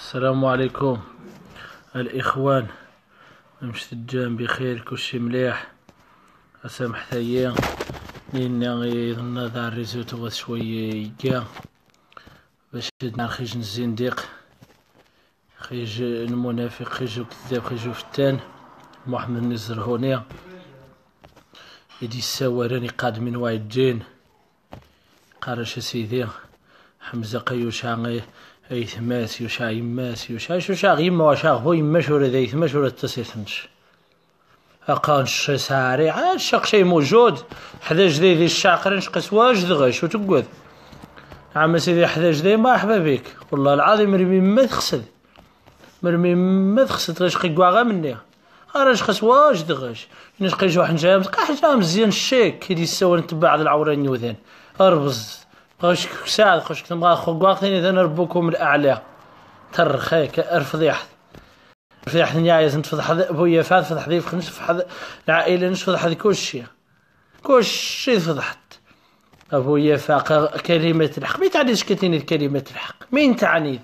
السلام عليكم الاخوان مشتجان بخير كلشي مليح اسامح ثيا لان يظن ذا الريزو توا شويه يكا باش هاد خرج الزنديق خرج المنافق خرج كذاب خرج فتان محمد نزر هوني يدي السواراني قاد من وايد جين قارش سيدي حمزه قيوش عاغيه وشا يماسي يماس شو شا غيما وشع هو يما شورا ذا يثما شورا تسيثنش اقان شي ساري عاد شاق شي موجود حدا جديد الشاقر نشقس واش دغش وتقعد عم سيدي حدا جديد مرحبا بك والله العظيم رمي ما تخسد مرمي ما تخسد غير شقي غا مني راه شخص واش دغش نشقي جوح جامس قاح جامس زين الشيك كي يسوى نتبع العوراني نيوذان اربز خشك خوش كتم غاد خوك واقتين إذا نربكم الأعلى تر خيك أرفضيح رفضيح نيايز نتفضح بويا فاد فضح فخنس نتفضح العائلة نتفضح كل شيء كل شيء فضحت أبويا فاق كلمة الحق مين تعني شكتني كلمة الحق مين تعني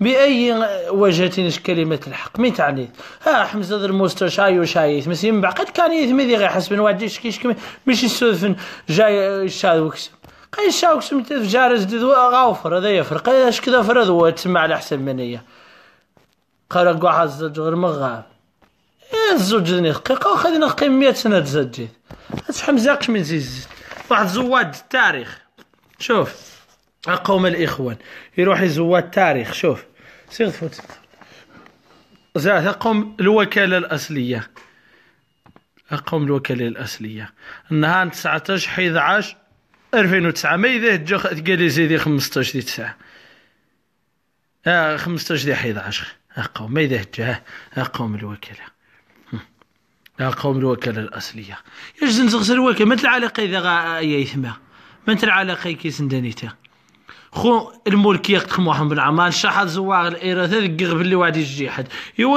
بأي وجهة كلمة الحق مين تعني ها حمزة المستر شاي وشايث مسيم بعقد كان يثمي ذي غير حسب نواجه شكيش مش يسوذفن جاي الشاذ وكسب قاي شاوك سميت فجار جديد غاوفر هذا يفرق اش كذا فرد هو تسمع على حسب منية قال قوا حاز غير مغاب إيه، الزوج ذني دقيقة وخذنا قيم 100 سنة تزجيت حمزة قش من زيزيت واحد زواد التاريخ شوف اقوم الإخوان يروح يزواد التاريخ شوف سير فوت زاد اقوم الوكالة الأصلية اقوم الوكالة الأصلية النهار 19 11 2009 ما إذا جا قال لي زيدي 15 دي 9 آه 15 دي 11 أقوم ما إذا جا أقوم الوكالة أقوم الوكالة الأصلية يجزن زغزر الوكالة ما العلاقة إذا غا يثما ما العلاقة كي سندانيتا خو الملك يقتخم واحد بالعمال شحال زواغ الإيرات هذا قغب اللي وعد يجي حد يو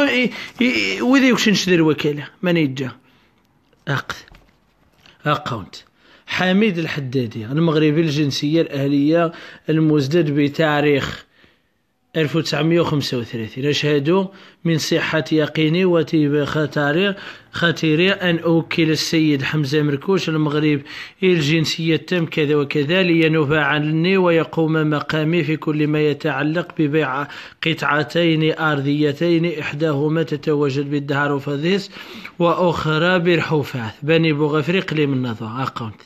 وذي وكش نشدر الوكالة ما نيجا أقد أقونت حميد الحدادي المغربي الجنسية الأهلية المزدد بتاريخ 1935 نشهد من صحة يقيني وتيب خطري خطيري أن أوكل السيد حمزة مركوش المغرب الجنسية التام كذا وكذا لينوب عني ويقوم مقامي في كل ما يتعلق ببيع قطعتين أرضيتين إحداهما تتواجد بالدهار وفضيس وأخرى بالحفاث بني بوغفري لي أه. من نظر أقمت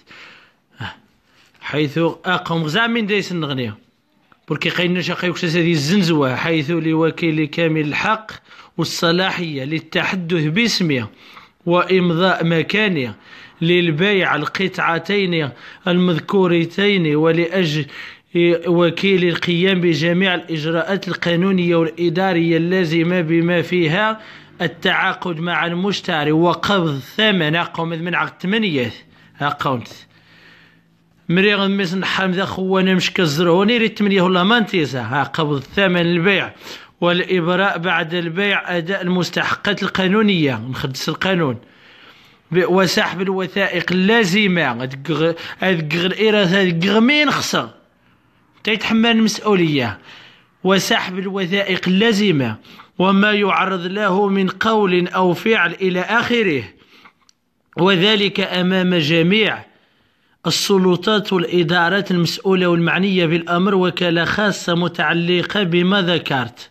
حيث أقوم غزا من ديس النغنيه بركي قيلنا شقيوك هذه الزنزوة حيث لوكيل كامل الحق والصلاحية للتحدث باسمه وإمضاء مكانه للبيع القطعتين المذكورتين ولأجل وكيل القيام بجميع الإجراءات القانونية والإدارية اللازمة بما فيها التعاقد مع المشتري وقبض ثمن أقوم من عقد ثمانية قومت مريغ ميس نحام ذا خوانا مش كزرهوني ريت تمنيه ولا مانتيزا ها قبض الثمن البيع والإبراء بعد البيع أداء المستحقات القانونية نخدس القانون وسحب الوثائق اللازمة أذكر الإراثة أذكر مين خسر تيتحمل المسؤولية وسحب الوثائق اللازمة وما يعرض له من قول أو فعل إلى آخره وذلك أمام جميع السلطات والإدارات المسؤولة والمعنية بالأمر وكالة خاصة متعلقة بما ذكرت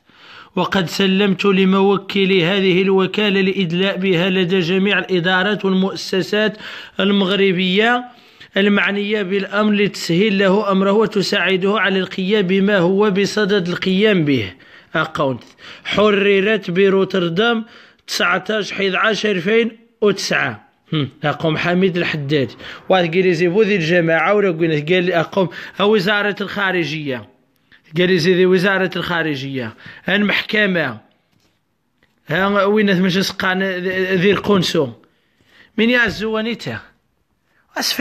وقد سلمت لموكلي هذه الوكالة لإدلاء بها لدى جميع الإدارات والمؤسسات المغربية المعنية بالأمر لتسهيل له أمره وتساعده على القيام بما هو بصدد القيام به أقونت حررت بروتردام 19 11 2009 اقوم حميد الحداد واتقريزي ذي الجماعه ولا قال اقوم وزاره الخارجيه لي زيدي وزاره الخارجيه المحكمه ها وين مش سقان ذي القنسو من يا الزوانيتا اش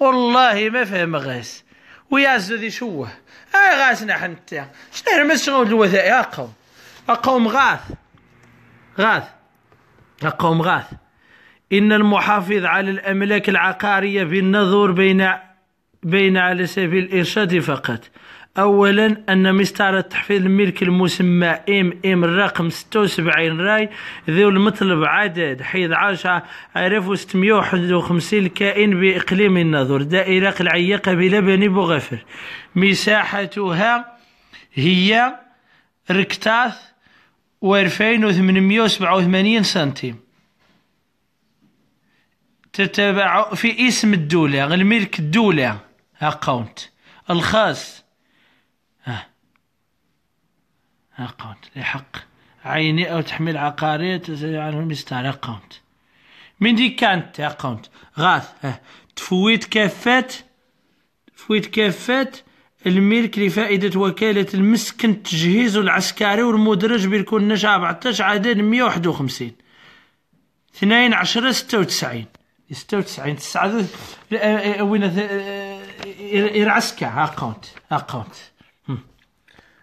والله ما فهم غاس ويا ذي شوه اي آه، غاس نحن نتا شنو ما شغل الوثائق اقوم اقوم غاث غاث اقوم غاث إن المحافظ على الأملاك العقارية بالنظر بين بين على سبيل الإرشاد فقط أولا أن مسطرة تحفيظ الملك المسمى إم إم رقم 76 راي ذو المطلب عدد حيث 1651 كائن بإقليم النظر دائرة قلعية قبيلة بني بوغفر مساحتها هي ركتاث و 2887 سنتيم تتبع في اسم الدولة الملك الدولة اكونت الخاص ها اكونت لحق عيني او تحميل عقارية تسأل عنه المستعار اكونت من دي كانت اكونت غاث ها. تفويت كافات تفويت كافات الملك لفائدة وكالة المسكن التجهيز العسكري والمدرج بيكون نشا 14 عدد 151 عشرة ستة وتسعين 96 9 آه، آه، وين يرعسكا آه، هاكونت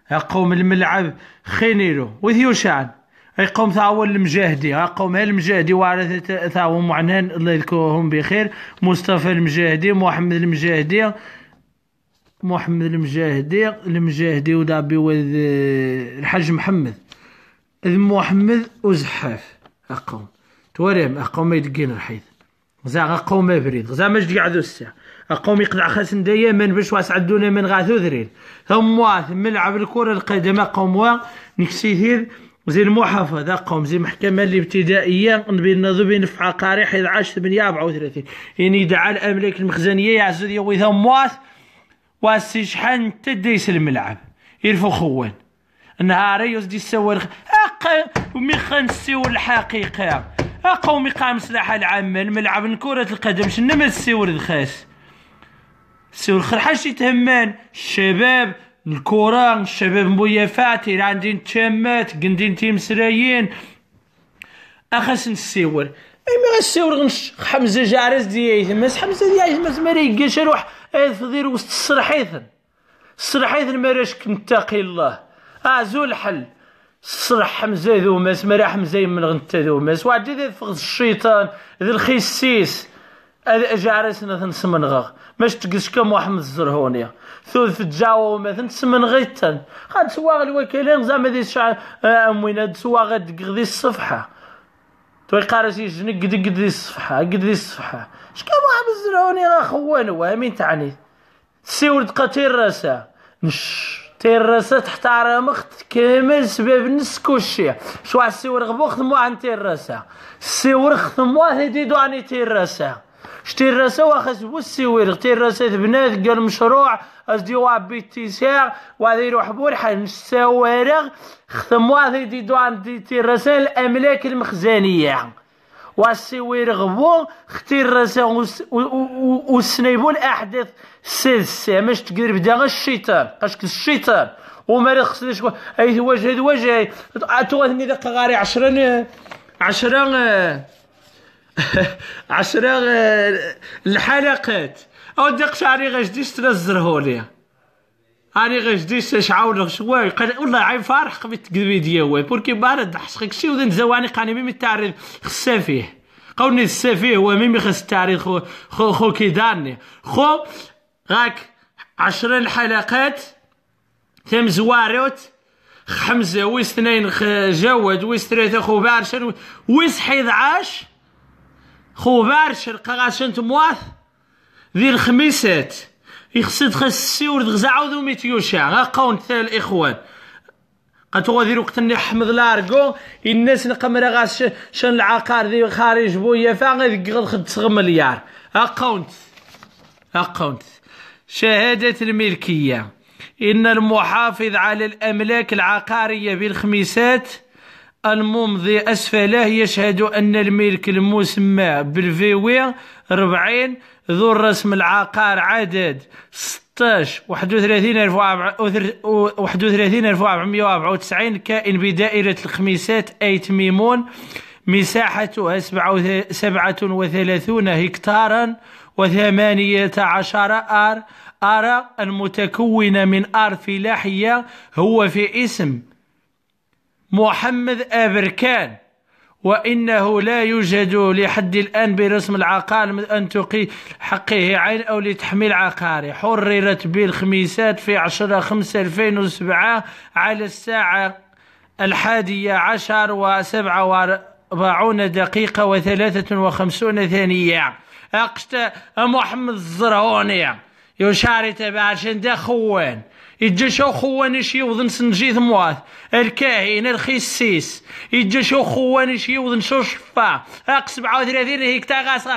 ها قوم الملعب خينيرو وثيوشان يقوم ثاو المجاهدي يقوم المجاهدي وعلى ثاو معنان الله يذكرهم بخير مصطفى المجاهدي محمد المجاهدي محمد المجاهدي المجاهدي ودابي وذ الحاج محمد محمد وزحاف اقوم توريهم اقوم يدقين الحيث غزا غقوم افريد غزا ماش قاعدو السا قوم يقلع خاسن دايما باش واسع الدنيا من غاثو ذريل ثم واث ملعب الكرة القدم قوم وا نكسيثير زي المحافظة قوم زي المحكمة الابتدائية بين فحا بين نفع عاش ثمانية 8 34 يعني دعا الأملاك المخزنية يعزو يوي ثم واس واسي شحال تديس الملعب يرفو خوان نهاري يوز دي السوال أقا ومي خنسيو الحقيقة قومي قام سلاح العام ملعب كرة القدم شنو ما السيور دخاس السيور خرحاش يتهمان الشباب الكرة الشباب مبويا فاتر عندي تشامات قندين تيمسرايين اخاس نسيور ايما غنسيور غنش حمزة جارس ديال تماس حمزة ديال تماس ما ريقاش اروح فضير وسط الصرحيثن الصرحيثن مالاش كنتاقي كنتقي الله اه زول الحل صرح حمزة ذو ماس مرا حمزة من غنتا ذو ماس وعدي فغز الشيطان ذي الخسيس هذا جارسنا تنسمنغغ ماش تقس كم محمد الزرهونية ثوث تجاو الجاوة وما غيتا خاد سواغ الوكالين زعما ذي شعر آه، اموينا سواغ غادي الصفحة توي قارس يجنك قد قد ذي الصفحة قد ذي الصفحة شكون محمد الزرهوني راه خوان وامين تعني سيورد قتيل راسه نش تيراسة تحت عرامخت كامل سباب نس كلشي شو على السيور غبو خدمو عن تيراسة السيور خدمو دو عن تيراسة شتي الرسا واخا سبو سي ورغ الراسة بنات قال مشروع ازدي وعبي تيساغ وهذا يروح بورحان السوارغ خدمو هذا يديدو عن تي الاملاك المخزانية واسي ويرغبو ختير راسا وسنيبو الاحداث السادسة ماش تقري بدا الشيطان قاش الشيطان وما خصني شكون اي واجه هاد واجه تواتني ذاك غاري عشرة عشرة عشرة آه، الحلقات او دق شعري غاش ديش تنزرهولي اني جديد ساش عاود شوي قال والله عين فارح قبت تكذبي دياوي بوركي بارد حسقك شي وذن زواني قاني ميمي التعريض خسافيه فيه قوني السفيه هو ميمي خص التعريض خو خو, خو كي دارني خو غاك عشرين حلقات تم زواريوت خمسة ويس اثنين جود ويس ثلاثة خو بارشر ويس عاش خو بارشر قغاشنت مواث ذي الخميسات يخصد خس السيور دغزا عاود ميتيوشا غا قاون تا الاخوان غتغادر وقت اللي حمد لاركو الناس نقمرا غاش شن العقار دي خارج بويا فا غيدك غنخد تسغ مليار اقاونت اقاونت شهادة الملكية إن المحافظ على الأملاك العقارية بالخميسات الممضي أسفله يشهد أن الملك المسمى بالفيوي 40 ذو الرسم العقار عدد 16 31 31491 كائن بدائرة الخميسات أيت ميمون مساحتها 37 هكتارا وثمانية عشر آر أرى المتكونة من آر فلاحية هو في اسم محمد أبركان وإنه لا يوجد لحد الآن برسم العقار من أن تقي حقه عين أو لتحميل عقاري حررت بالخميسات في عشرة خمسة 2007 على الساعة الحادية عشر وسبعة وأربعون دقيقة وثلاثة وخمسون ثانية أقشت محمد الزرهوني يشاري تبع دخوان خوان يجا شو خواني شي وذن سنجي ثموات الكاهن الخسيس يجا شو خواني شي وذن شو شفا اق 37 هيك تا غاس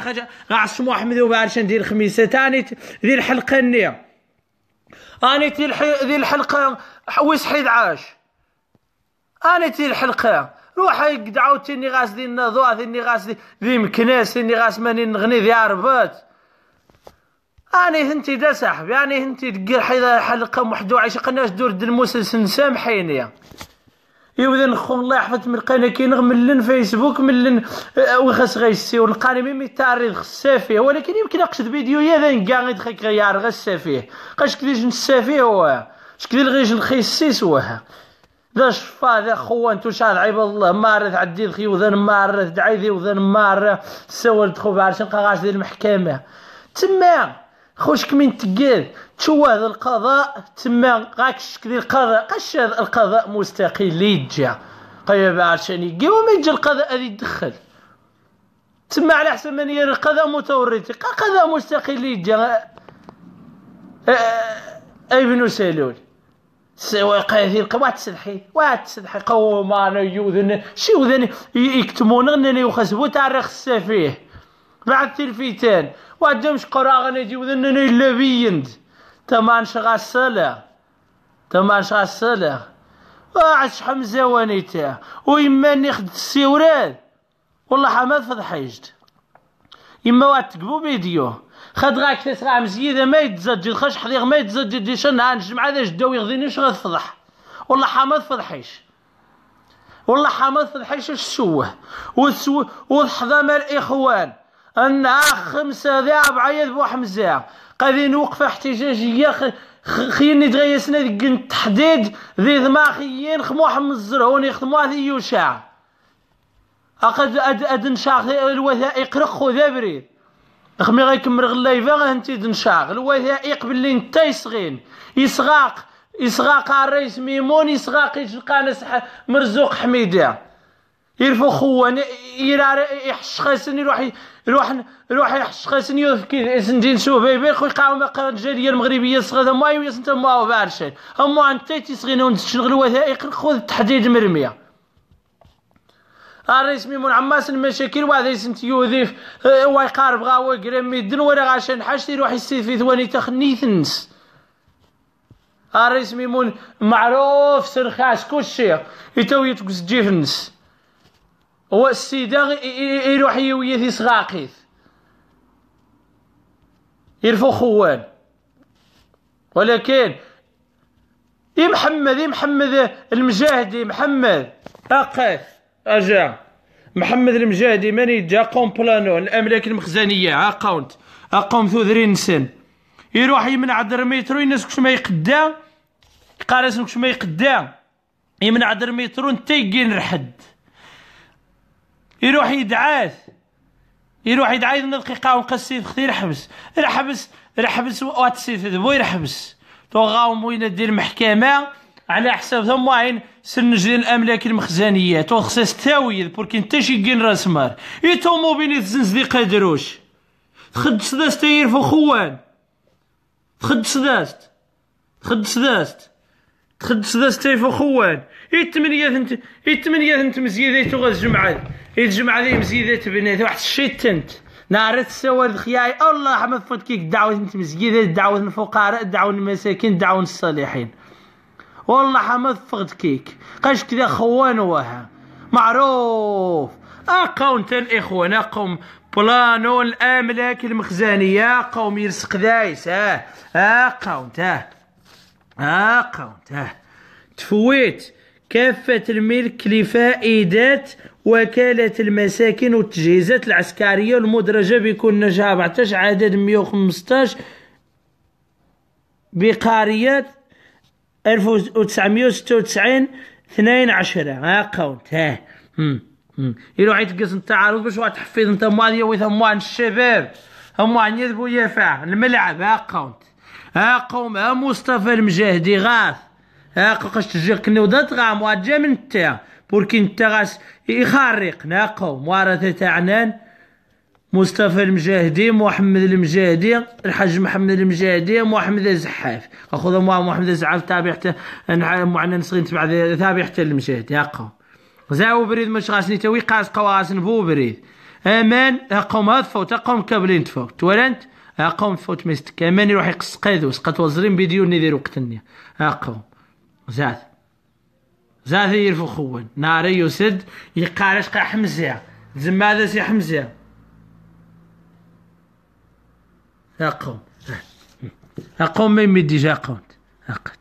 غاس محمد وبعرش ندير خميسه تاني ذي الحلقه النيه اني ذي الحلقه, حويس حيد عاش اني تي الحلقه روح اني غاس ديال النظوات اني غاس دي مكناس اني غاس ماني نغني ذي عربات اني هنتي دا صاحبي اني هنتي دقير حيدا حلقه عايش قناش دور د المسلسل سامحيني يوذن خو الله يحفظ من لقينا كي لن فيسبوك ملن آه، وخاص غيسي ولقاني ميمي تاريخ خسافيه ولكن يمكن اقصد فيديو يا ذن كاع دخيك غيار غسافيه قاش كديش نسافيه هو شكدي الغيش نخيسيس وها ذا شفا ذا انتو شاد عيب الله مارث عدي ذخي وذن مارث دعي ذي وذن مارث سوال تخوف عرشن قاقاش ذي المحكمة تما خوشك من تقال تشو هذا القضاء تما غاكشك كذي القضاء قاش هذا القضاء مستقل لي جا قيا طيب بعرشاني كي وما يجي القضاء اللي يدخل تما على حسب من يرى القضاء متورطي قضاء مستقل لي تجا أه، أه، ابن سلول سواء قاثير واحد تسلحي واحد تسلحي قوما انا يوذن شي وذن يكتمون غنني وخسبو تاع رخص فيه بعد تلفيتان وادمش قراغن يجي وذنن إلا بيند تمان السلا تمان السلا واعش حمزة وانيتا ويما نخد السيورات والله حماد فضحيجت يما واد تقبو بيديو خد غاك تسرع مزيدة ما يتزجد خش حذيغ ما يتزجد ديشان هان الجمعة ذا جداو يغذيني شغا فضح والله حماد فضحيش والله حماد فضحيش اش سوه وحضا مال الإخوان أن خمسة ذعب بو حمزه قاذي نوقف احتجاجية خيني دغيسنا ذي قنت تحديد ذي خيين خمو حمز الزرهون يخدموها ذي يوشع أقد أد أد نشاغ الوثائق رخو ذابري خمي غيكمل غلايفا غانتي دنشاغ الوثائق باللي نتا يصغين يسغاق يسغاق الرئيس ميمون يسغاق ناس مرزوق حميده يرفو خوان يحشخسن يروح روح روح يحشق سنيو كي سندين شو بي بي خويا قاوم الجاليه المغربيه الصغيره ما يوس أيوة، انت ما بعرفش هما انت تيصغينا ونشغل وثائق خذ تحديد مرميه الرئيس من عماس المشاكل واحد يسنت يوذيف آه، ويقارب غاوة قرام ميدن ورا غاشان حاش يروح يسيد في ثواني تخني ثنس الرئيس من معروف سرخاس كلشي شيء يتو يتقز جيفنس هو السيدة يروح يويا في صغاقيث يرفو خوان ولكن إي محمد إي محمد المجاهدي محمد أقف أجا محمد المجاهدي ماني جا بلانو الأملاك المخزنية أقاونت أقوم ثوذرين سن يروح يمنع درميترو ينسك شما يقدا قارس ما يقدا يمنع درميترو نتا يقين الحد يروح يدعاث يروح يدعاث دقيقة ونقصي ختي يحبس يحبس يحبس واتسي ذبو يرحبس توغاوم وين دير محكمة على حساب ثم عين سنج الاملاك المخزنيه تو خصها تاويل بوركي نتا شي كين راس مار يتومو تزنز الزنزدي قادروش تخد سداست تاير خوان تخد سداست تخد سداست تخدس ذا داس تايف خوان الثمانية ثنت تمنية ثنت مزيدة تغا الجمعة الجمعة ذي مزيدة بنات واحد تنت نارت سوار دخياي الله يحمد فتكيك دعوة انت مسجدة دعوة الفقراء دعوة المساكين دعوة الصالحين والله حمد فوتكيك قاش كذا خوان وها معروف اقاونتا اخوان اقوم بلانون الاملاك المخزانية قوم يرسق دايس اه اقاونتا اه تفويت كافة الملك لفائدات وكالة المساكن والتجهيزات العسكرية المدرجة بكل نجاح 14 عدد 115 بقارية 1996 12 ها قاونت ها قص نتاع عروض باش واحد تحفيظ نتا انت مواليه وثموان الشباب هما عن يذبو يافع الملعب ها قاونت ها قوم ها مصطفى المجاهدي غاث ها قاش تجيك نوضات غام جا من تا بوركي نتا غاس يخرق نا قوم ورثة تعنان مصطفى المجاهدي محمد المجاهدي الحاج محمد المجاهدي محمد الزحاف اخذ محمد الزحاف تابع حتى معنا نصغي نتبع تابع حتى المجاهدي يا قوم زاو بريد مش غاسني توي قاس قواس نبو بريد امان قوم هاد فوت قوم كابلين تفوت ولا انت عاقهم فوت ميست كمان يروح يقص قيدو سقط وزرين فيديو ندير وقتني عاقهم زاد زاد يرفو خوان ناري يسد يقارش قا حمزة زما هذا سي حمزة عاقهم عاقهم ما يمدي عاقهم عاقد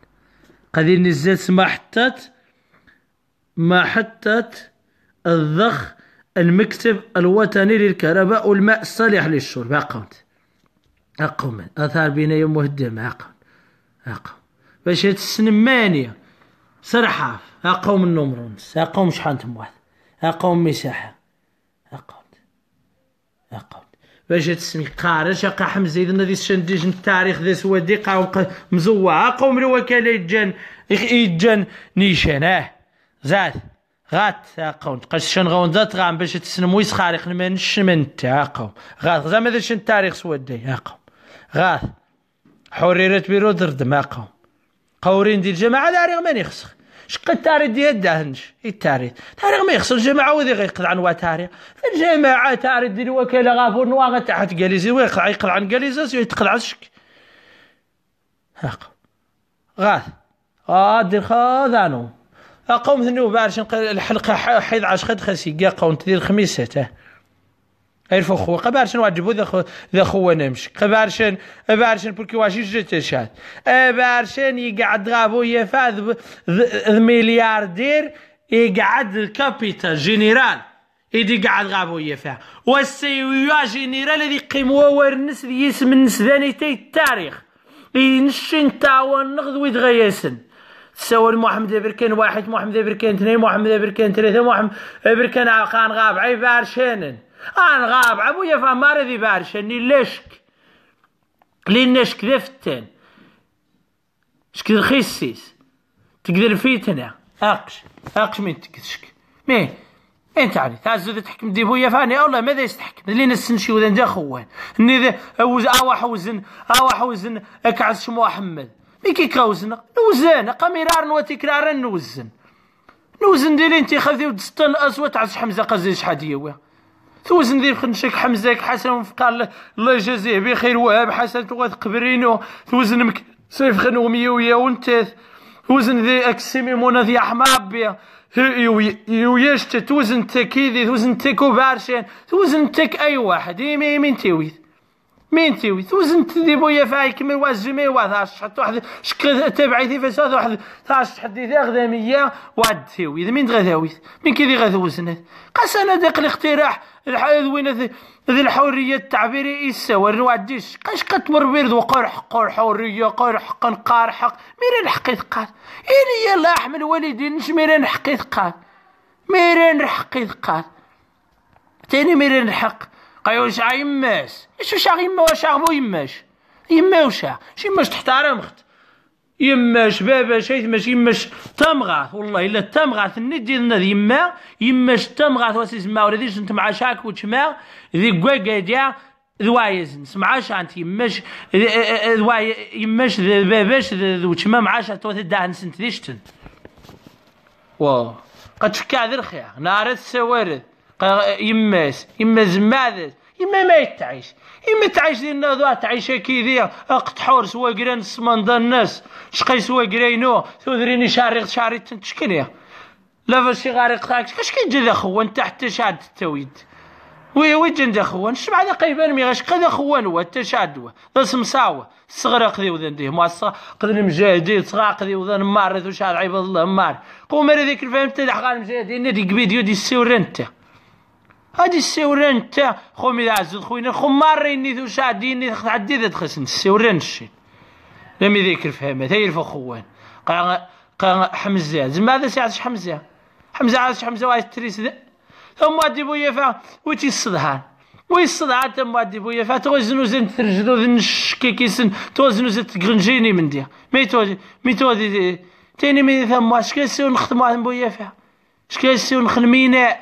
قادين نزات ما حطت ما حطت الضخ المكتب الوطني للكهرباء والماء الصالح للشرب عاقمت أقوم أثار بين يوم وهدم أقوم أقوم باش هاد السنة مانية سرحاف أقوم النمر أقوم شحال تمواث أقوم مساحة أقوم أقوم باش تسمي قارش اقا حمزه اذا ذي الشنديج التاريخ ذي سوادي قا مزوعه أقوم الوكاله يتجان يتجان نيشان اه زاد غات أقوم قاش شن غون ذات غام باش تسنم ويسخارق ما نشمن تا أقوم غات زعما ما شن تاريخ سودي أقوم غاث حررت بيرودر دماقهم قورين دي الجماعة داري ماني يخسخ شق التاريخ دي الدهنش التاريخ تاريخ ما يخسر الجماعة وذي غيقلع عن واتاريخ الجماعة تاريخ دي الوكالة غافور نواغة تحت ويقل ويقلع يقلع قليزة يتقلع الشك هاق غاث غادي آه، خاذانو اقوم ثنو بارش الحلقة حيض عشقد خسي قاقون تدير خميسة عرفوا خو قبارشن واجبو ذا خو ذا خو نمش قبارشن بارشن بوركي واجي جتشات بارشن يقعد غابو يفاذ ملياردير يقعد كابيتا جنرال يدي قاعد غابو يفا والسيويا جنرال اللي قيموا ورنس يسم نسداني تي التاريخ ينشن تاوان نغض ويتغيسن تصور محمد بركان واحد محمد بركان اثنين محمد بركان ثلاثة محمد بركان عقان غاب عيب عرشانن ان غاب عبويا فامار ذي بارش اني لشك لنشك ذفتن شك رخيصيس تقدر فيتنا اقش اقش من تكشك مين انت عارف تعزد تحكم دي بويا فاني والله ماذا يستحكم اللي نسنشي وذا نجا خوان ني ذا اوا حوزن اوا حوزن اكعز شمو محمد مي كي كاوزن نوزن قميرار نواتي كرارا نوزن نوزن ديالي انت خذي ودستن اصوات عز حمزه قزيز شحال ديوه توزن ذي خنشك حمزك حسن وفقال الله يجازيه بخير وهاب حسن تغاد قبرينو توزن مك سيف خن ومية ويا توزن ذي اكسيمي مونا ذي احمابيا بيا يويشت توزن تكيدي توزن تكو بارشين توزن تك اي واحد يمين تيويث مين تيوي توزن بويا فاي كما واز جميع واحد شحط واحد شكل تبعي فاش فساد واحد ثاش حديث اقدامية واد تيوي اذا مين غاثاوي مين كذي غاثوزن قاس انا ذاك الاقتراح الحال وين ذي الحرية التعبيرية السوار نوعديش قاش كتور بيرد وقار حق الحرية قار حقا قار حق مين الحق يثقال إلي يلا أحمل والدين مين الحق يثقال مين الحق يثقال تاني مين الحق قيوشع يماش ايش وشع يما وشع عبو يماش يما وشع شي يماش تحترم اخت يماش بابا شيت ماشي يماش تمغاث والله الا تمغاث ندي لنا يما يماش تمغاث واس يسمى ولا ديش انت مع شاك وتشما ذي كواكاديا ذوايز نسمع شانت يماش ذواي يماش باباش وتشما معاش توث داهن سنت ديشتن واو قد شكا ذرخيا الخيا نارت سوارد يماس يما زماعذ يما ما يتعيش يما تعيش ديال النهضة تعيش كي ذي قطحور سوا قران السمندا الناس شقي سوا قرينو دريني شعري شعري تنتشكنيه لا فاشي غارق تاعك اش كي تجي خوان تاع حتى شعد التويد وي وي جا خوان شبع ذا قيبان مي غاش قدا خوان هو حتى شاد هو لا سمساوة الصغرى قدي وذان ديه معصا قد المجاهدين صغار قدي وذن مار ذو عباد الله مار قوم ذيك الفهم تاع حقا المجاهدين ندي فيديو دي السور انت غادي السيوران نتا خومي إذا عزت خوينا خمار ريني ذو شعديني تعدي ذات خسن السيوران الشي لم يذكر فهمة تاير فخوان قا قا حمزة زعما هذا سي حمزة حمزة عاش حمزة واش تريس ثم وادي بويا فا وتي الصدهان وي الصدهان ثم وادي بويا فا توزنو زين ترجلو ذن الشكيكيسن توزنو زين تقرنجيني من ديا مي توزي مي توزي تاني مي ثم واش كاسي نخدمو عن بويا فا شكاسي نخدمينا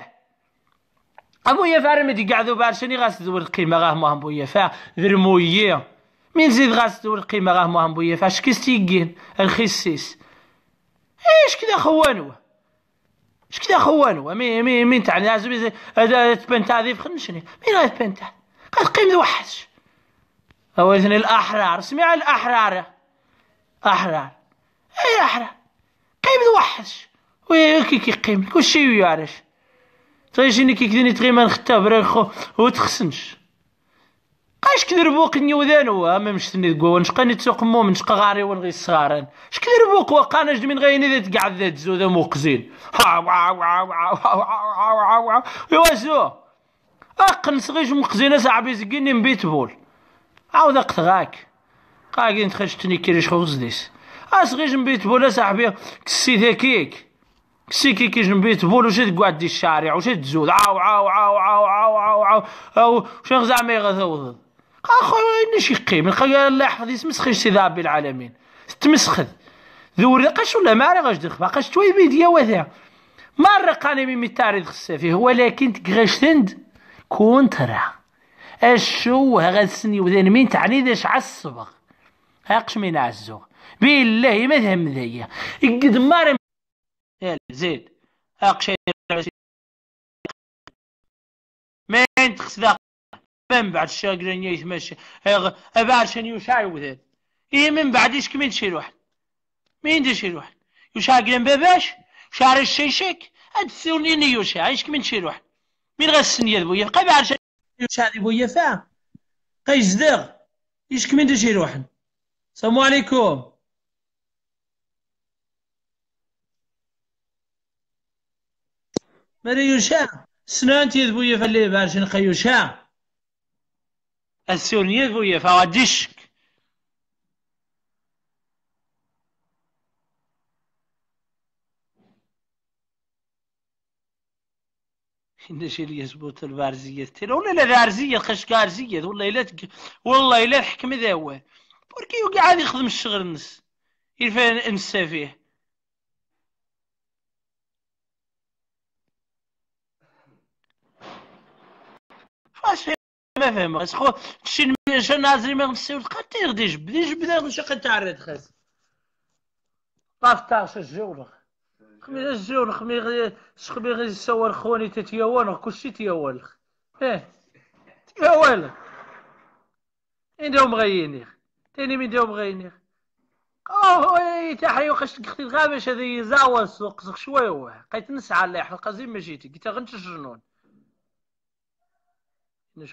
أبو يفا رمدي قاعدو بارشني غاس تزور القيمة غاه مهم بو يفا ذرموية من زيد غاس تزور القيمة غاه مهم بو يفا شكستيقين الخسيس ايش كذا خوانوا ايش كذا خوانوا مي مي مين تاع لازم هذا تبنت هذه خنشني مين هذا تبنت قد قيم هو أولثني الأحرار سمع الأحرار أحرار أي أحرار قيم وي كي كي قيم كل شيء يعرف تايجيني كي كديني تغيما نختا برا خو هو تخسنش قاش كدير بوق ني وذان هو ما مشتني دقوا نشقاني تسوق مو نشقا غاري ونغي الصغارن اش كدير بوق وقانا جد من غيني ذات قعد ذات زو ذا موقزين ها وا وا وا وا وا وا زو اقن صغيش مقزينه صاحبي زقيني مبيت بول عاود اقت غاك قاعدين تخشتني كيريش خوز ديس اصغيش مبيت بول اصاحبي كسي ذاكيك كسيكي كي جنبي بول وش تقعد الشارع وش تزود عاو عاو عاو عاو عاو عاو عاو عاو وش زعما يغثوض اخويا شي قيم الله يحفظ يسمسخش سي ربي العالمين تمسخذ ذو رقش ولا ما غاش دخ باقاش توي بيديا وذا مرة قاني ميمي تاريخ خسافي ولكن تقغش تند كنت راه الشو غسني وذين مين تعني ذاش ها هاقش مين عزو بالله ما ذهم ذايا قد ماري ثالث زيد أقشي مين تخس ذاك من بعد الشاقرين يتمشى بعد شن يوشع يوذاد إيه من بعد إيش كمين تشي واحد مين تشي واحد يوشع قرن باباش شعر الشيشك هاد السنين يوشع إيش كمين تشي واحد مين غسن يا بويا بقى بعد شان يوشع بويا فاهم قيزدغ إيش كمين تشي واحد السلام عليكم مري يوشا سنانت يذبوية فاللي باش نخيوشا السون يذبوية فغديشك إن نشيل يثبت البارزية تلا ولا لا بارزية خش بارزية ولا لا تك... والله لا حكم ذا هو بركي عادي يخدم الشغل نس يلفين نسا فيه اش ما فهمتش خو شي شي نازل ما نسيو تقطير دي جبد دي جبد شي قتعرض خاص طافتاش الجور خمي الجور خمي غي شخمي غي يصور خوني تتيوان كلشي تيوان اه تيوان عندهم غينيخ تاني من ديهم غينيخ اوه تحيو الغابش زاوى السوق قيت نسعى اللي حلقه زي ما جيتي قلت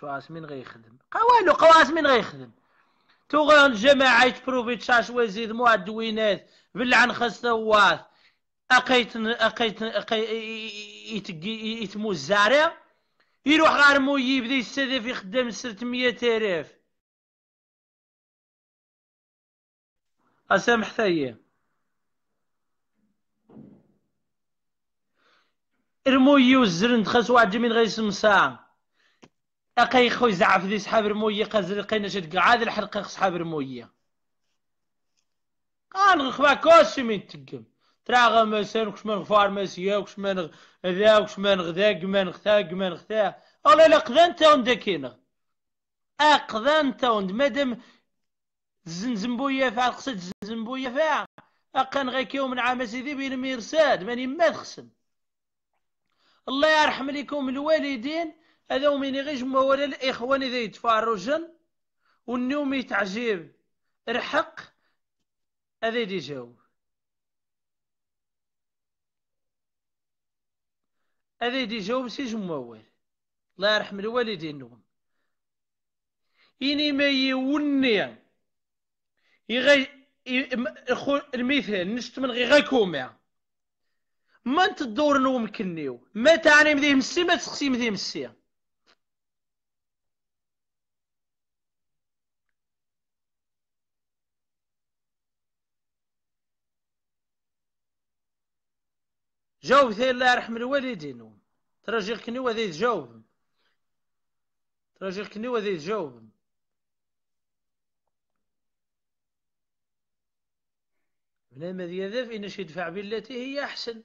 اسمين غي يخدم قوالو قوا عاسمين غيخدم توغان الجماعة يتبروفيت شاش وزيد مو الدوينات بلعن خاص ثواث اقيت اقيت يتمو الزارع يروح غار مو يبدا يستهدف يخدم 600000 اسامح ثيا رمو يوزرن خاص واحد جميل غير سمساعه اقي خوي زعف ذي سحاب رموية قزل قينا شد قعاد الحرق سحاب رموية قال غخبا كوسي من تقم تراغ مسن وكش من غفار مسيا وكش من غذا وكش من غذا قمن غثا قمن غثا والله لا قذان تاون داكينا اقذان تاون مادام زنزنبويا فا قصد زنزنبويا فاع اقن غيك يوم عام سيدي بين ميرساد ماني ما تخسن الله يرحم لكم الوالدين هذا ميني غير جما ولا الإخوان إذا يتفرجن والنوم يتعجب رحق هذا جاوب هذا جاوب سي جماوال الله يرحم الوالدين إني ما يوني يغي المثال من غي كوميا ما نتدور نوم كنيو ما تعني مذي مسي ما تسقسي مذي مسي جاوب ثاني الله يرحم الوالدين تراجي كنيو وذي تجاوب تراجي كنيو وذي تجاوب بلا ما يذف إن يدفع بالتي هي أحسن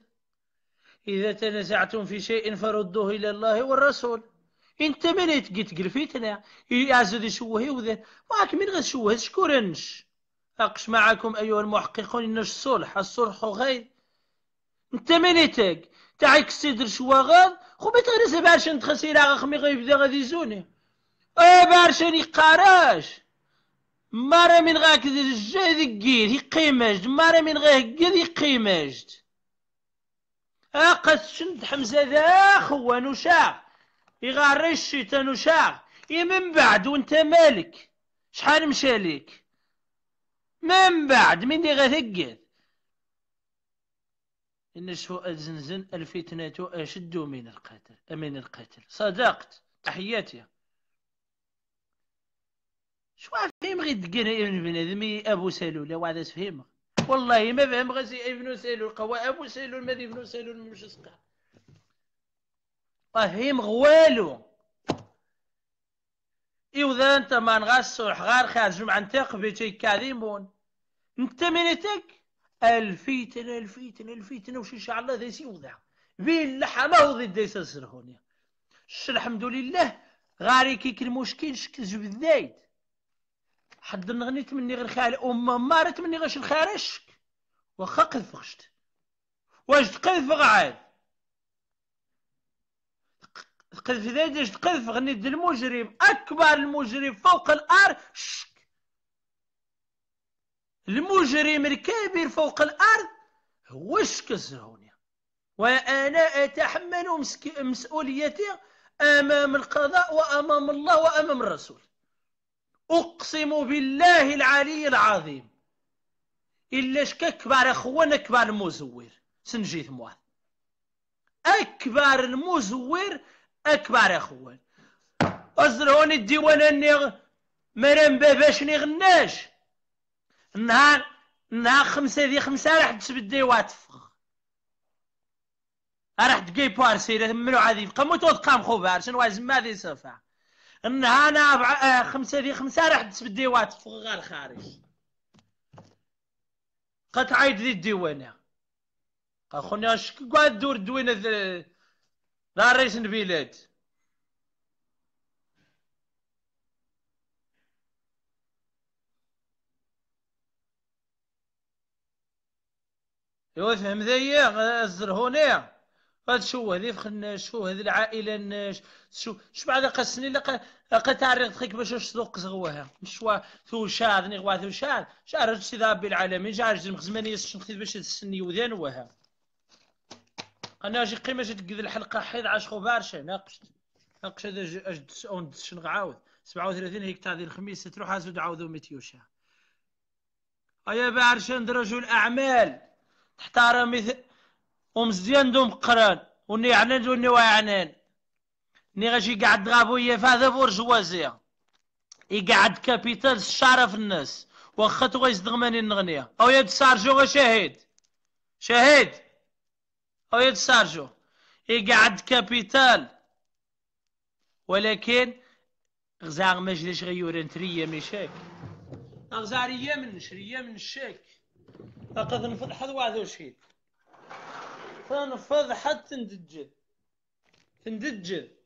إذا تنازعتم في شيء فردوه إلى الله والرسول انت من يتقيت قرفيتنا يعزد شوهي وذا معك من غير شوه شكورنش أقش معكم أيها المحققون إنش الصلح الصلح خير نتمنيتك تاعك السيدر شواغل خو ما تغرس بارشن تخسير خسيرا خمي غيبدا غادي يزوني بارش بارشن قراش مار من غاك هي يقيمجد مار من غاك يقيمجد أقد شند حمزة ذا خوا نشاغ الشيطان الشتا اي من بعد وانت مالك شحال مشالك من بعد من دي غاثقل إن النسوة زنزن الفتنة أشد من القتل من القتل صدقت تحياتي شو فهم غير ابن بنادم إيه، ابو سلول وهذا فهم والله ما فهم غير ابن سلول قوى ابو سلول ما ابن سلول مش سقع فهم غوالو إذا أنت ما نغسوح حغار خارج مع انتق بيتي كاذيمون انت منتك الفتنة الفتنة الفتنة إن شاء الله ذي سيوضع بين لحمة وضد ذي سرهوني الحمد لله غاري كيك المشكل شك زبدايد حد نغني تمني غير خال أم مارة تمني غير الخارشك قذف غشت واش غعاد قذف تقذف ذاك تقذف غني المجرم أكبر المجرم فوق الأرض المجرم الكبير فوق الأرض هو الشكس هنا وأنا أتحمل مسؤوليتي أمام القضاء وأمام الله وأمام الرسول أقسم بالله العلي العظيم إلا شك كبار أخوانا كبار المزور سنجيت مواد أكبر المزور أكبر أخوان ازرهوني الديوان أني مرام باباش نغناش النهار النهار خمسة ذي خمسة راح تبدي واتفخ راح تقي بارسي منو عادي يبقى موت وتقام خوبار شنو ما ذي صفا النهار انا آه، خمسة ذي خمسة راح تبدي واتفخ غير خارج قد تعايد ذي الديوانة قال خوني اشك قاعد دور دوينة ذا رئيس البلاد ايوا فهم ذايا الزرهونية هاد شو هذي فخنا شو هذي العائلة شو شو بعد قسني لقى لقى تعريق تخيك باش تصدق صغوها مشوا ثو شاد نغوا ثو شاذ شعر بالعالمين ربي العالمين جارج المخزمانية الشمخيت باش تسني وذين وها انا اجي قيمة جات قذ الحلقة حيد عشقو بارشة ناقشت ناقش هذا اجد اون دشن سبعة وثلاثين هيك تاذي الخميس تروح عاود عاودو متيوشا ايا بارشة رجل اعمال تحترم ومزيان دوم قران وني عنان وني عنان ني غاشي قاعد دغابو فهذا فور يقعد كابيتال شرف في الناس واخا تو يصدق ماني نغنيه او يد سارجو شهيد شهيد او يد سارجو يقعد كابيتال ولكن غزاغ مجلس غيورن تريه من شاك غزاريه من شريه من الشاك لقد نفضحت واحد وعد وشيد فنفض تندجد تندجد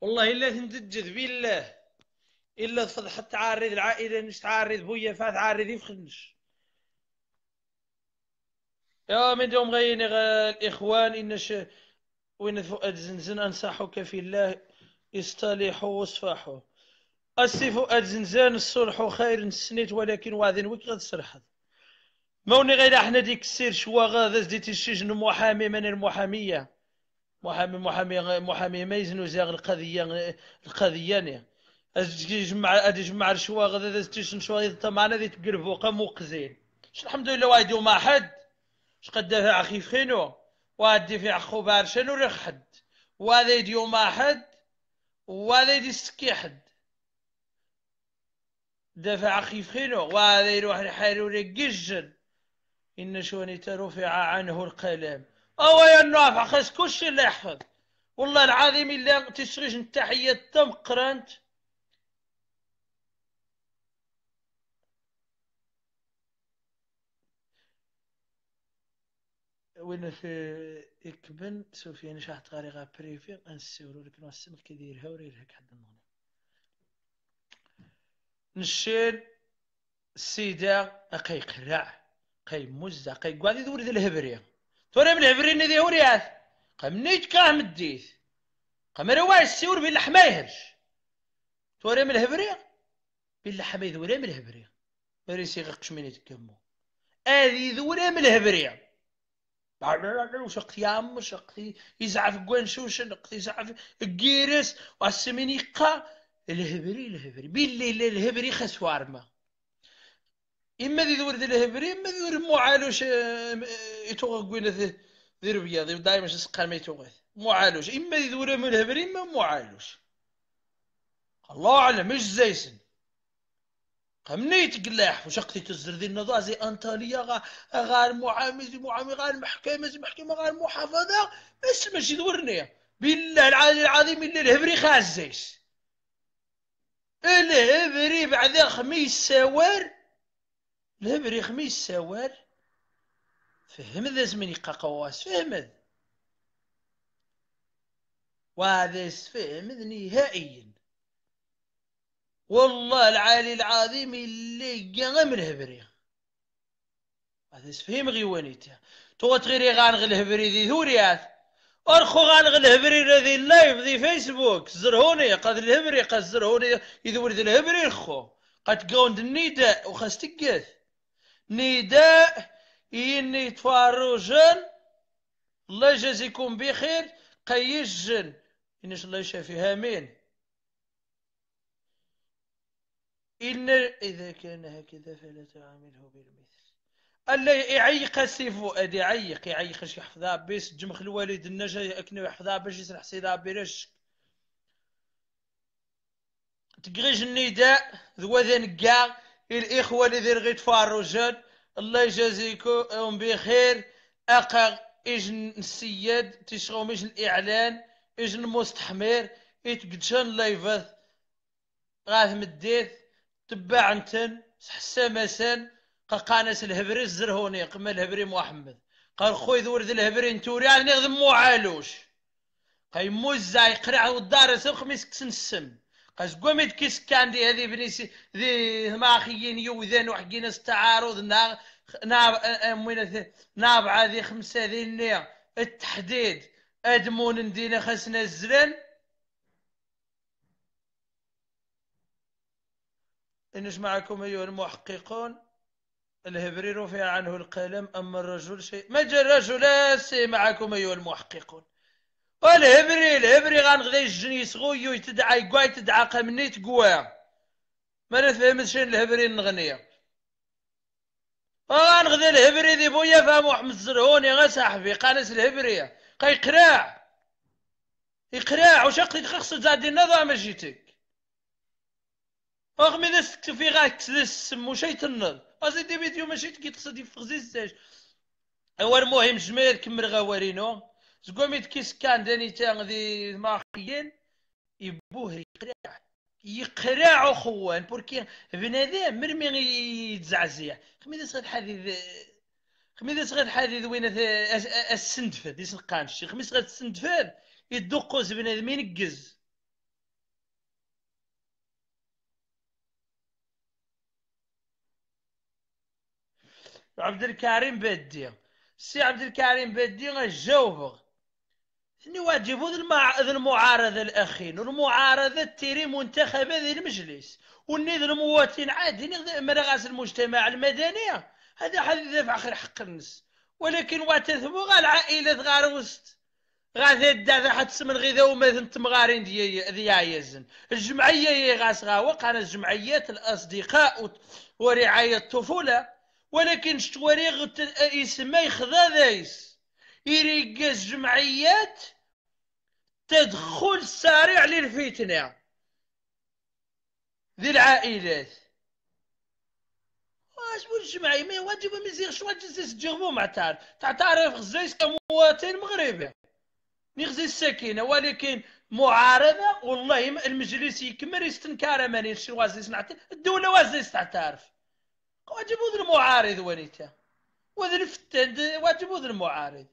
والله إلا تندجد بالله إلا تفضحت تعارض العائلة نش تعارض بويا فات عارض يفخنش يا من دوم غير الإخوان ش... وين فؤاد زنزن أنصحك في الله يصطلحوا وصفاحوا السي فؤاد زنزان الصلح خير نسنيت ولكن واذن وك غتسرحد وني غير احنا ديك السير شوا غادا ديتي السجن محامي من المحاميه محامي محامي محامي ما يزنو زاغ القضيه القضيه ني ازدي جمع ادي جمع شوا غادا زديتي تا معنا ذي تقربو قام وقزين الحمد لله واحد وما حد شقد دافع اخي فخينو وادي في عخو بارشن وريخ حد وهذا يدي يوم حد وهذا يدي سكي حد دافع اخي خينو وهذا يروح لحالو ريكجن إن شوني ترفع عنه القلم أو يا النافع خاص كلشي اللي يحفظ والله العظيم إلا تسريج التحية تم قرنت وين في إكبن سوفي انا شاحت غاري غا بريفي غنسولو لك نوصل كي دايرها كحد حد النون نشيل سيدا اقا يقرع قي مزة قي قادي دوري ذي الهبرية توري من الهبرية ذي وريات قمنيت كاه مديت رواي واش سيور باللحمة يهرش توري من الهبرية باللحمة يذوري من الهبرية مريسي سيغق شميني تكمو اذي ذوري من الهبرية وشقتي عم شقتي يزعف قوانشو شنقتي يزعف الجيرس واسميني قا الهبري الهبري بالليل الهبري خسوار ما اما آه، ذي ذور ذي الهبري اما ذي ذور معالوش يتوغ قوينة ذي ربياضي ودائما سقال ما يتوغيث معالوش اما ذي ذور من الهبري اما معالوش الله اعلم مش زيسن قمني يتقلاح وشقتي تزر ذي النضا زي انطاليا غا غار معامي زي معامي غار محكمة زي محكمة غار محافظة بس ماشي ذورني بالله العلي العظيم اللي الهبري خاز زيس الهبري بعد خميس سوار لبري خميس سوار فهم ذا d قواس niqqa qawwas, fhem وهذا يستفهم نهائيا والله العالي العظيم اللي جا من هذا فهم غيوانيتا وانيتا تغط غيري غانغل هبري ذي ثوريات ارخو غانغل هبري ذي اللايف ذي فيسبوك زرهوني قد الهبري قد زرهوني يذور ذي الهبري الخو قد قوند النيدا وخاستقث نداء إني جن الله يجازيكم بخير جن إن الله يشافيها آمين إن إذا كان هكذا فلا تعامله بالمثل ألا يعيق سيفو أدي يعيق يعيق شي يحفظها بس جمخ الوالد النجا أكنو يحفظها باش يسرح سيدها برشك تقريج النداء ذو ذنقا الاخوه اللي دير غير تفرجات الله يجازيكم بخير اقا اجن السيد تشغوم اجن الاعلان اجن مستحمير يتقدشن لايفات غاث مديث انتن سحسا مسان قاناس الهبري الزرهوني قما الهبري محمد قال خوي ذور ذي الهبري نتوري يعني غذمو عالوش قيمو الزاي قرع والدار سبخ مسكسن السم قوميت كيس كان دي هذه بنيسي ذي ما خيين يوذن وحقين استعارض نا نا موين نابعة ذي خمسة ذي النية التحديد ادمون ندينا خسنا الزلن إنش معكم أيها المحققون الهبرير رفع عنه القلم أما الرجل شيء ما الرجل معكم أيها المحققون الهبري الهبري غنغدي يجن يسغويو يتدعى يقوى يتدعى قمني تقوى ما نفهمش الهبري النغنيه غنغدا الهبري دي بويا فهمو احمد الزرهوني غا صاحبي قانس الهبري قيقراع يقراع واش قلت تخصد زادي النظام جيتك اخ اذا سكت في غاك السم وشي تنض ازيدي فيديو ماشي تقصد يفخزي الساج هو المهم جميل كمل غوارينو زقوميت كيس كان داني تاع ذي ماخيين يبوه يقرع يقرع خوان بوركي بنادم مرمي يتزعزع خميس غير حديد خميس غير حديد وين السندفد الشيخ خميس غير السندفد يدقوز زبنادم ينقز عبد الكريم بدي سي عبد الكريم بدي غنجاوبك نواجب المع... المعارضة الأخين المعارضة تيري منتخبة ذي المجلس والنيد المواطن عادي مرغاس المجتمع المدني هذا حد يدفع خير حق الناس ولكن واتثبو غا العائلة غار وسط غا دا سمن غذا وما ذنت مغارين دي دي يزن الجمعية غاس غا وقعنا الجمعيات الأصدقاء ورعاية الطفولة ولكن شتوري إسما يخذا ذايس يريقز جمعيات تدخل سريع للفتنة ذي العائلات واش والجمعي ما واجب مزيغ شو واجب زيس مع معتار تعترف غزيس كمواطن مغربي نغزي السكينة ولكن معارضة والله المجلس يكمل يستنكر ماني شنو وازيس الدولة وازيس تعترف واجب ذا المعارض وانيتا وذا الفتن واجب ذا المعارض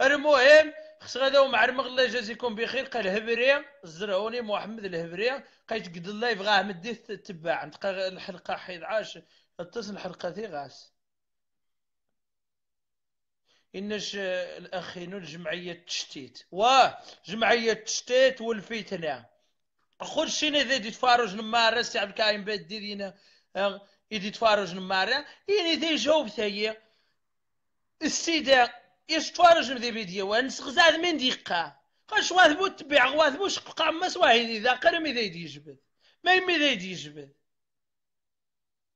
المهم خص غدا ومعرمغ الله يجازيكم بخير قال هبري الزرعوني محمد الهبري قايت قد الله يبغاه مدي تتبع عند الحلقه عاش اتصل الحلقه غاس إنش آه، الأخين الجمعية التشتيت واه جمعية التشتيت والفتنة خذ شينا ذا دي تفارج سي عبد الكريم باد آه، يدي تفارج نمارس يعني ذي جاوب السيدة إيش توارجم ذي بيديا نسغزاد من ديقا قاش بو تبيع بو شقق مس واهيدي إذا قرمي إذا يدي يجبد ما يمي إذا يدي يجبد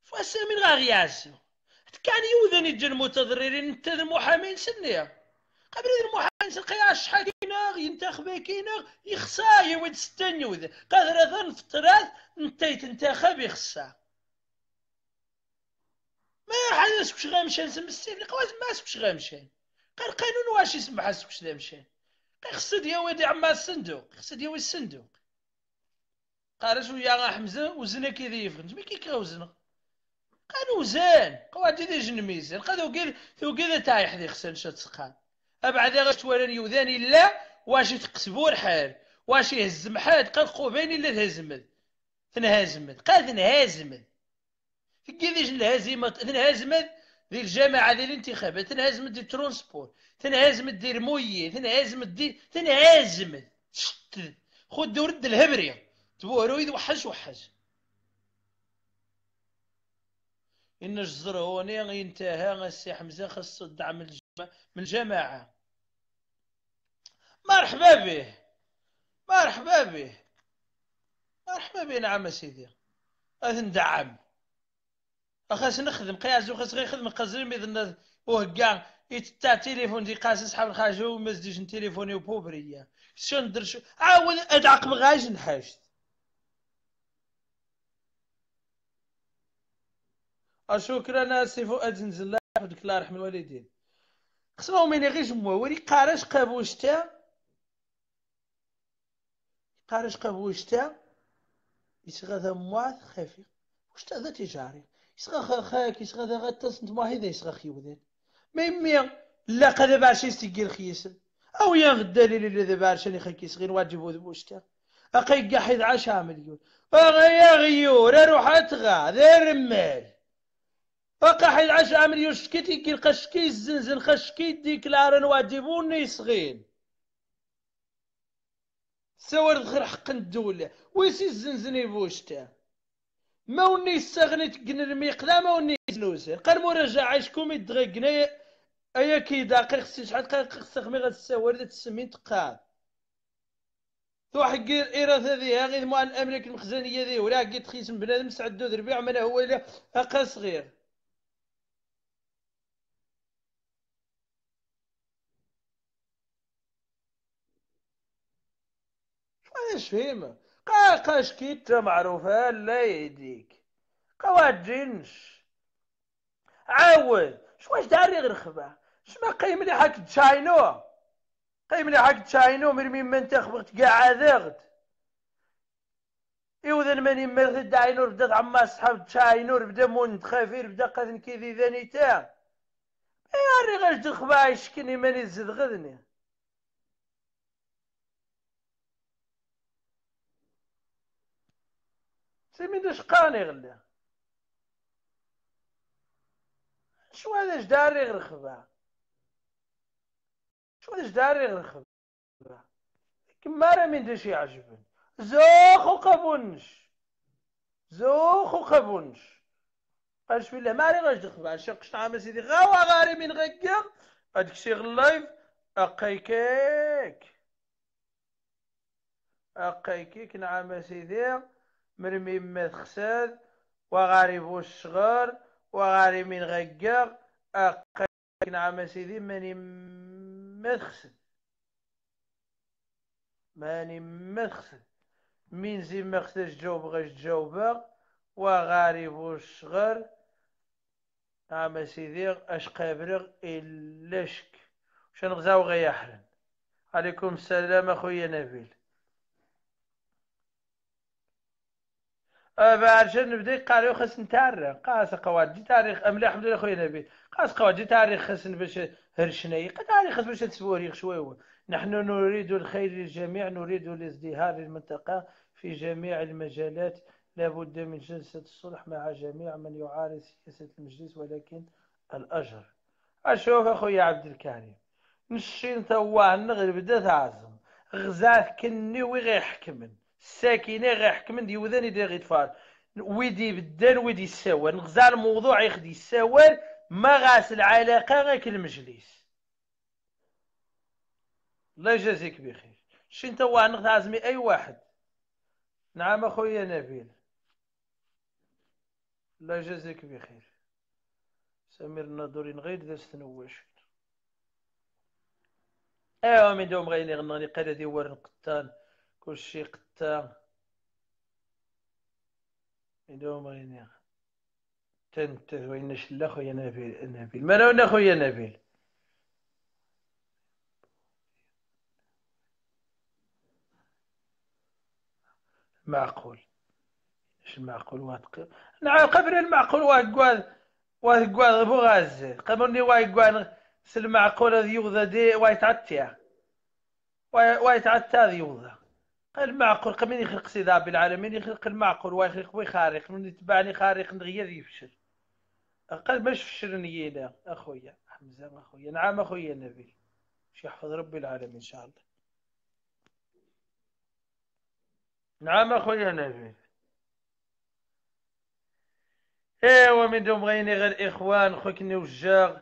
فاس من غاغ كان يوذن يجي المتضررين انت المحامين سنية قبل المحامين سنقيا شحال يناغ ينتخب كيناغ يخصا يود ستن يوذن قادر اذن فترات انت يتنتخب يخصا ما حد اسكش غامشان سمسين لقواز ما باش غامشان القانون واش يسمح السوكش ذا مشان خصد يا ويدي عما الصندوق خصد يا ويدي الصندوق قارش راه حمزه وزنا كي انت مي كي كاوزنا قالوا وزان قواد دي جن ميزان قال قيل ثو قيل تايح ذي شت شات سقان ابعد غير شويه يوذان الا واش تقسبو الحال واش يهز محاد قال خوفين الا تهزمد تنهزمد قال تنهزمد كي الهزيمه تنهزمد ذي الجماعه ذي الانتخابات تنهزم دي ترونسبور تنهزم دي رمويه تنهزم دي تنهزم شتت خد ورد الهبريه تبوهرو اذ وحش وحش ان الجزرهوني ينتهى السي حمزه خاص الدعم من الجماعه مرحبا به مرحبا به مرحبا به نعم سيدي هذا ندعم خاص نخدم قياز وخاص غير يخدم قزري اذا وهكا كاع يتتا تليفون دي قاس نسحب الحاجه وما زديش نتيليفوني وبوبريا شنو ندير شو عاود ادعق بغاش نحاجت شكرا سي فؤاد نزل يحفظك الله يرحم الوالدين خصنا مين غير جموع وري قارش قابوش تا قارش قابوش تا يتغذى مواث خفيف واش تا ذا تجاري يسغى خاك يسغى ذا غاتا ما هي ذا خيو خيوذان ما يمي لا قذا بعشي يستقيل خيسن او يا الدليل اللي ذا بعشان صغير واجبو واجب وذبوشكا اقيق حيد عشا مليون يا غيور اروح اتغا ذا رمال بقى حيد عشا مليون شكيتي كي القشكي الزنزن خشكي ديك لارن واجبوني صغير سوار الخير حق الدولة ويسي الزنزن يبوشتا ما وني استغني تقن الميقلا ما وني زنوزر قال عايش كومي دغي قنا ايا كي داقي خصني شحال دقيقة خصك مي غتساور ذات السمين تقاد توحقير إرادة ذيها غير مع الاملاك المخزنية ذي ولا قد خيس بنادم سعدو ذربيع من هو إلا أقا صغير اش فهمه قاش كيتا معروفة لا يديك قواد جنش عاود شواش داري غير خبا شما قيم لي حاك تشاينو قيم لي حاك تشاينو من مين ما انتخبت كاع عذاغت يوذن ماني مرث داينور بدا عما صحاب تشاينور بدا مون تخافير بدا قاذن كيذي ذاني تا يا ري غاش دخبا عشكني ماني زد غذني سي دوش قاني غلا شو هذا اش داري غرخبة شو هذا اش داري غرخبة كما راه من دوش يعجبن زوخ وقبونش زوخ وقبونش قالش في الله ماري غاش دخبة شي قشطعة ما سيدي غاوة غاري من غكا هادك شي غلايف اقيكيك اقيكيك نعم سيدي مرمي مدخساد بوش الشغار وغارب من غقاق أقل نعم سيدي ماني مدخسد ماني مدخسد من زي ما خصك تجاوب غاش تجاوب بوش الشغر نعم سيدي اش قابرغ الا شك واش نغزاو غي عليكم السلام اخويا نبيل فعشان نبدا قارئ خسن تاره قاس قواجي تاريخ أملي الحمد لله خويا نبيل قاس قواجي تاريخ بش باش قد تاريخ خاص باش تسوريخ شويه نحن نريد الخير للجميع نريد الازدهار للمنطقه في جميع المجالات لابد من جلسة الصلح مع جميع من يعارض سياسة المجلس ولكن الأجر أشوف أخويا عبد الكريم نشين توا نغرب بدا تعزم غزاك كني وغير حكمن غير حكم حكمن ديوذان دي غي فار ويدي بدان ويدي السوال نغزى الموضوع يخدي السوال ما غاس العلاقه غاك المجلس الله يجازيك بخير شي انت وعنق تعزمي اي واحد نعم اخويا نبيل الله يجازيك بخير سمير الناظرين غير ذا ستنواش ايوا من دوم غير نغني قال ذي ورن قطان كلشي قتا إلا هما يعني تنت وين شلا خويا نبيل نبيل مانا وين خويا نبيل معقول اش المعقول واحد نعم قبل المعقول واحد قال ابو بوغاز قبلني واحد معقول هذه يوضا دي ويتعتيا ويتعتى هذه المعقول قمين يخلق سيدا بالعالمين العالمين يخلق المعقول ويخلق ويخارق من يتبعني خارق نغير يفشل قال باش فشلني انا اخويا حمزه اخويا نعم اخويا نبيل باش يحفظ ربي العالمين ان شاء الله نعم اخويا نبيل ايوا من دوم غيني غير اخوان خوك نوجاغ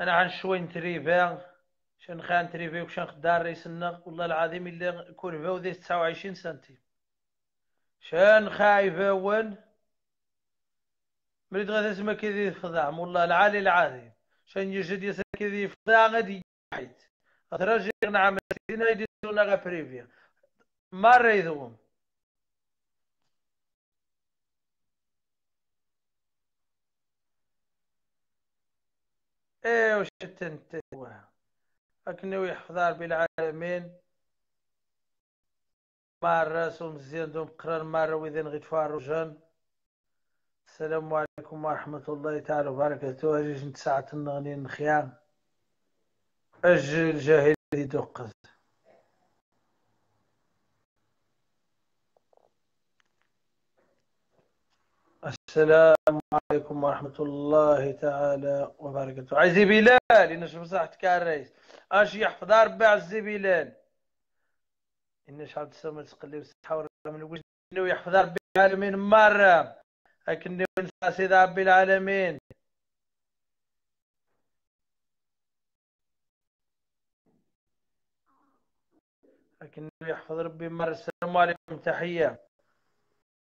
انا عن شوي نتريفان شن خان تريفي وشن خدار النغ والله العظيم اللي كون فيو ذي 29 سنتيم شن خايف ون مريد غاث اسمه كذي فضاع والله العالي العظيم شن يجد يسا كذي فضاع غادي واحد اترجع نعم سينا يديسونا غا بريفي مرة يذوم ايه وش تنتوها أكنو يحفظ ربي العالمين الراس ومزيان دوم قرار مع وذين غير رجال السلام عليكم ورحمة الله تعالى وبركاته أجيج نتساعة النغني نخيان أجل جاهل يدقز السلام عليكم ورحمة الله تعالى وبركاته عزيزي بلال إن شوف صحتك يا الرئيس اش يحفظ ربع الزبيلان ان شحال تسمى تقلب الصحه من الوجه انه يحفظ ربي العالمين مره اكني ونسى سيد ربي العالمين لكن يحفظ ربي مره السلام عليكم تحية